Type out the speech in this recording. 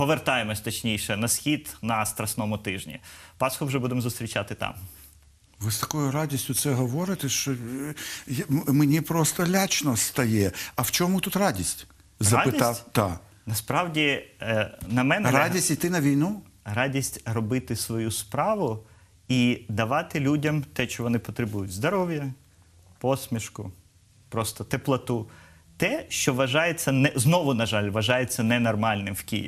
повертаємось точніше на схід на страсному тижні. Пасху вже будемо зустрічати там. Ви з такою радістю це говорите, що е, мені просто лячно стає. А в чому тут радість? Запитав та насправді е, на мене радість йти на війну. Радість робити свою справу і давати людям те, що вони потребують: здоров'я, посмішку, просто теплоту, те, що вважається не знову, на жаль, вважається ненормальним в Києві.